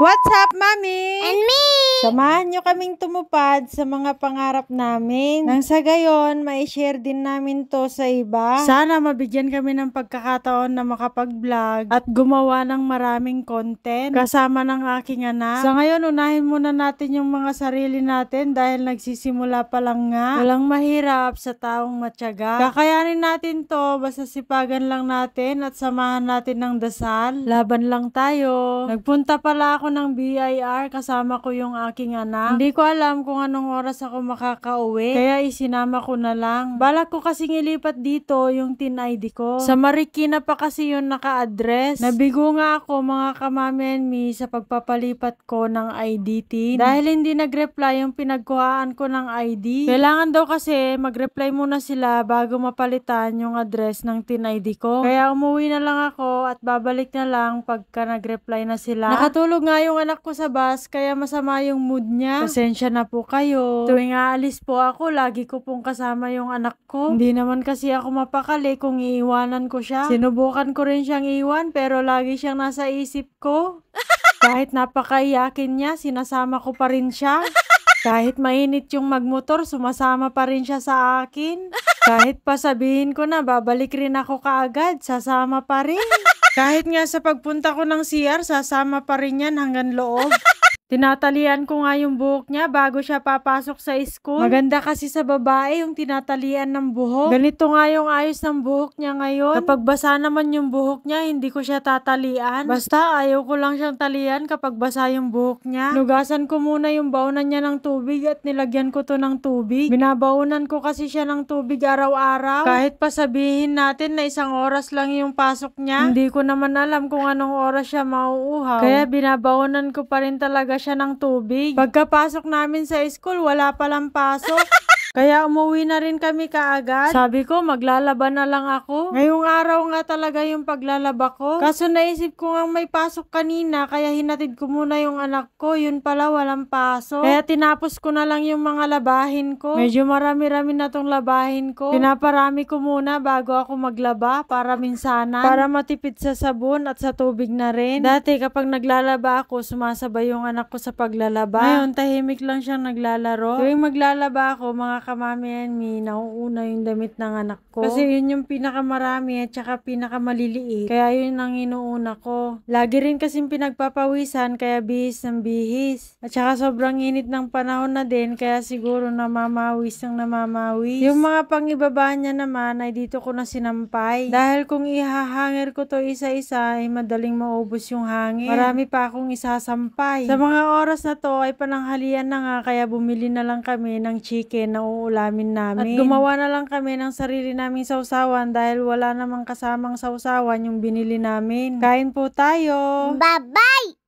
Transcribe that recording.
What's up, Mami? And me! Samahan nyo kaming tumupad sa mga pangarap namin. Nang sa gayon, ma-share din namin to sa iba. Sana mabigyan kami ng pagkakataon na makapag-vlog at gumawa ng maraming content kasama ng aking anak. Sa ngayon, unahin muna natin yung mga sarili natin dahil nagsisimula pa lang nga. Walang mahirap sa taong matyaga. Kakayanin natin to, basta sipagan lang natin at samahan natin ng dasal. Laban lang tayo. Nagpunta pala ako ako ng BIR, kasama ko yung aking anak. Hindi ko alam kung anong oras ako makakauwi, kaya isinama ko na lang. Balak ko kasi ilipat dito yung tin ID ko. Sa Marikina pa kasi yun naka-address. Nabigo nga ako mga kamami and me sa pagpapalipat ko ng ID tin. Dahil hindi nag-reply yung pinagkuhaan ko ng ID. Kailangan daw kasi mag-reply muna sila bago mapalitan yung address ng tin ID ko. Kaya umuwi na lang ako at babalik na lang pagka nag-reply na sila. Nakatulog nga yung anak ko sa bus, kaya masama yung mood niya. Pasensya na po kayo. Tuwing aalis po ako, lagi ko pong kasama yung anak ko. Hindi naman kasi ako mapakali kung iiwanan ko siya. Sinubukan ko rin siyang iwan, pero lagi siyang nasa isip ko. Kahit napakayakin niya, sinasama ko pa rin siya. Kahit mainit yung magmotor, sumasama pa rin siya sa akin. Kahit pasabihin ko na babalik rin ako kaagad, sasama pa rin. Kahit nga sa pagpunta ko ng CR, sasama pa rin yan hanggang loob. Tinatalian ko nga yung buhok niya bago siya papasok sa school. Maganda kasi sa babae yung tinatalian ng buhok. Ganito nga yung ayos ng buhok niya ngayon. Kapag basa naman yung buhok niya, hindi ko siya tatalian. Basta ayaw ko lang siyang talian kapag basa yung buhok niya. Nugasan ko muna yung baunan niya ng tubig at nilagyan ko to ng tubig. Binabaunan ko kasi siya ng tubig araw-araw. Kahit pa sabihin natin na isang oras lang yung pasok niya, hindi ko naman alam kung anong oras siya mauuhaw. Kaya binabaunan ko pa rin talaga siya ng tubig. Pagkapasok namin sa school, wala palang pasok. Kaya umuwi na rin kami kaagad. Sabi ko, maglalaba na lang ako. Ngayong araw nga talaga yung paglalaba ko. Kaso naisip ko nga may pasok kanina, kaya hinatid ko muna yung anak ko. Yun pala, walang pasok. Kaya tinapos ko na lang yung mga labahin ko. Medyo marami-rami na tong labahin ko. Pinaparami ko muna bago ako maglaba para minsanan. Para matipid sa sabon at sa tubig na rin. Dati kapag naglalaba ako, sumasabay yung anak ko sa paglalaba. Ngayon, tahimik lang siyang naglalaro. Tuwing maglalaba ako, mga mga kamami, may nauuna yung damit ng anak ko. Kasi yun yung pinakamarami at saka pinakamaliliit. Kaya yun ang inuuna ko. Lagi rin kasing pinagpapawisan kaya bihis ng bihis. At saka sobrang init ng panahon na din kaya siguro namamawis ng namamawis. Yung mga pangibaba niya naman ay dito ko na sinampay. Dahil kung ihahanger ko to isa-isa ay madaling maubos yung hangin. Marami pa akong isasampay. Sa mga oras na to ay pananghalian na nga kaya bumili na lang kami ng chicken na uulamin namin. At gumawa na lang kami ng sarili naming sausawan dahil wala namang kasamang sausawan yung binili namin. Kain po tayo! Bye-bye!